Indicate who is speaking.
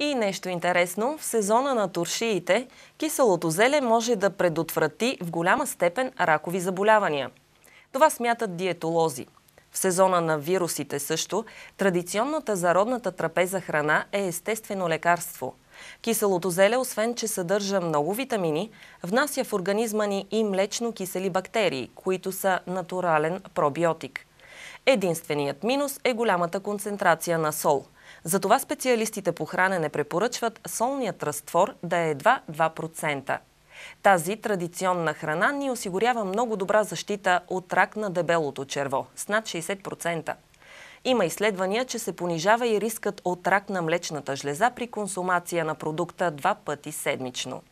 Speaker 1: И нещо интересно, в сезона на туршиите киселото зеле може да предотврати в голяма степен ракови заболявания. Това смятат диетолози. В сезона на вирусите също, традиционната зародната трапеза храна е естествено лекарство. Киселото зеле, освен че съдържа много витамини, внася в организма ни и млечно-кисели бактерии, които са натурален пробиотик – Единственият минус е голямата концентрация на сол. Затова специалистите по хранене препоръчват солният разтвор да е едва 2%. Тази традиционна храна ни осигурява много добра защита от рак на дебелото черво с над 60%. Има изследвания, че се понижава и рискът от рак на млечната жлеза при консумация на продукта два пъти седмично.